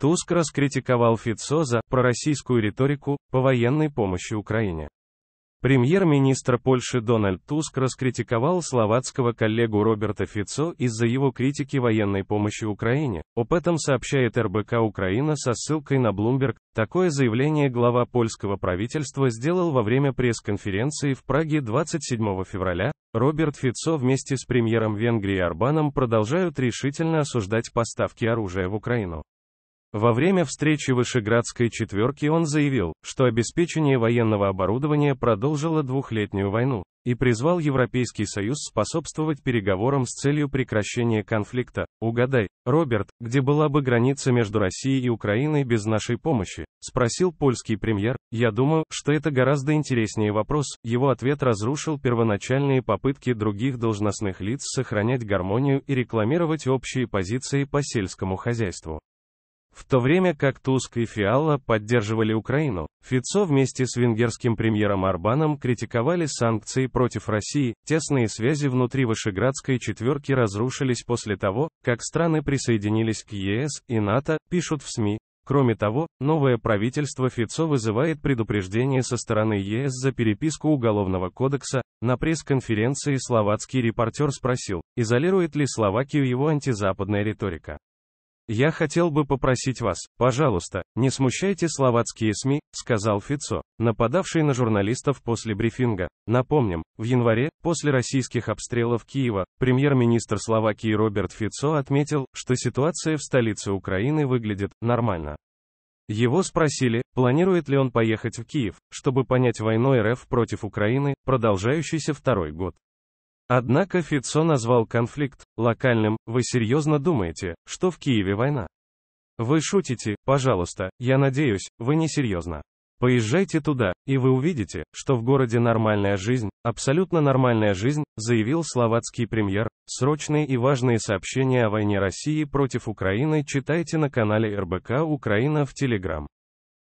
Туск раскритиковал Фицо за пророссийскую риторику по военной помощи Украине. Премьер-министр Польши Дональд Туск раскритиковал словацкого коллегу Роберта Фицо из-за его критики военной помощи Украине. Об этом сообщает РБК Украина со ссылкой на Bloomberg. Такое заявление глава польского правительства сделал во время пресс-конференции в Праге 27 февраля. Роберт Фицо вместе с премьером Венгрии Арбаном продолжают решительно осуждать поставки оружия в Украину. Во время встречи Вышеградской четверки он заявил, что обеспечение военного оборудования продолжило двухлетнюю войну, и призвал Европейский Союз способствовать переговорам с целью прекращения конфликта. Угадай, Роберт, где была бы граница между Россией и Украиной без нашей помощи? Спросил польский премьер. Я думаю, что это гораздо интереснее вопрос. Его ответ разрушил первоначальные попытки других должностных лиц сохранять гармонию и рекламировать общие позиции по сельскому хозяйству. В то время как Туск и Фиала поддерживали Украину, Фицо вместе с венгерским премьером Арбаном критиковали санкции против России, тесные связи внутри Вышеградской четверки разрушились после того, как страны присоединились к ЕС и НАТО, пишут в СМИ. Кроме того, новое правительство Фицо вызывает предупреждение со стороны ЕС за переписку Уголовного кодекса. На пресс-конференции словацкий репортер спросил, изолирует ли Словакию его антизападная риторика. «Я хотел бы попросить вас, пожалуйста, не смущайте словацкие СМИ», — сказал Фицо, нападавший на журналистов после брифинга. Напомним, в январе, после российских обстрелов Киева, премьер-министр Словакии Роберт Фицо отметил, что ситуация в столице Украины выглядит нормально. Его спросили, планирует ли он поехать в Киев, чтобы понять войну РФ против Украины, продолжающейся второй год. Однако Фицо назвал конфликт локальным. Вы серьезно думаете, что в Киеве война? Вы шутите, пожалуйста, я надеюсь, вы не серьезно. Поезжайте туда, и вы увидите, что в городе нормальная жизнь, абсолютно нормальная жизнь, заявил словацкий премьер. Срочные и важные сообщения о войне России против Украины читайте на канале РБК Украина в Телеграм.